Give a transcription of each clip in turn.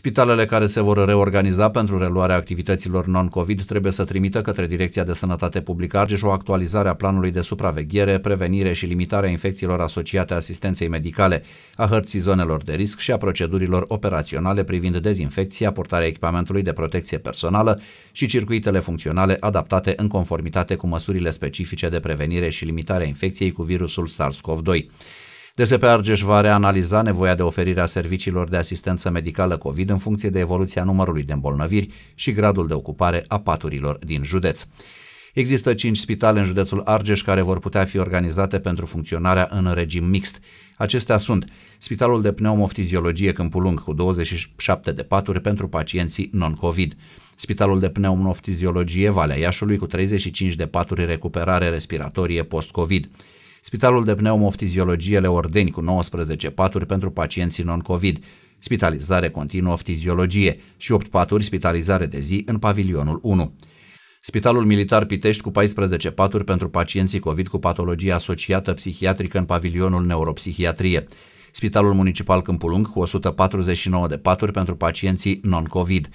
Spitalele care se vor reorganiza pentru reluarea activităților non-COVID trebuie să trimită către Direcția de Sănătate Publică Argeș o actualizare a planului de supraveghere, prevenire și limitare a infecțiilor asociate asistenței medicale, a hărții zonelor de risc și a procedurilor operaționale privind dezinfecția, portarea echipamentului de protecție personală și circuitele funcționale adaptate în conformitate cu măsurile specifice de prevenire și limitare a infecției cu virusul SARS-CoV-2. DSP Argeș va reanaliza nevoia de oferire a serviciilor de asistență medicală COVID în funcție de evoluția numărului de îmbolnăviri și gradul de ocupare a paturilor din județ. Există cinci spitale în județul Argeș care vor putea fi organizate pentru funcționarea în regim mixt. Acestea sunt Spitalul de Pneumoftiziologie Câmpul Lung cu 27 de paturi pentru pacienții non-COVID, Spitalul de Pneumoftiziologie Valea Iașului cu 35 de paturi recuperare respiratorie post-COVID, Spitalul de pneumoftiziologie Ordeni cu 19 paturi pentru pacienții non-COVID, spitalizare continuă oftiziologie și 8 paturi spitalizare de zi în pavilionul 1. Spitalul Militar Pitești cu 14 paturi pentru pacienții COVID cu patologie asociată psihiatrică în pavilionul neuropsihiatrie. Spitalul Municipal Câmpulung cu 149 de paturi pentru pacienții non-COVID.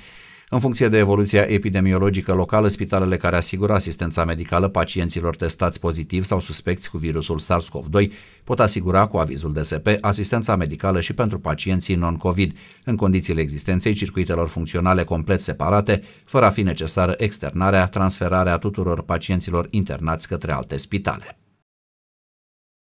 În funcție de evoluția epidemiologică locală, spitalele care asigură asistența medicală pacienților testați pozitiv sau suspecți cu virusul SARS-CoV-2 pot asigura cu avizul DSP asistența medicală și pentru pacienții non-COVID, în condițiile existenței circuitelor funcționale complet separate, fără a fi necesară externarea, transferarea tuturor pacienților internați către alte spitale.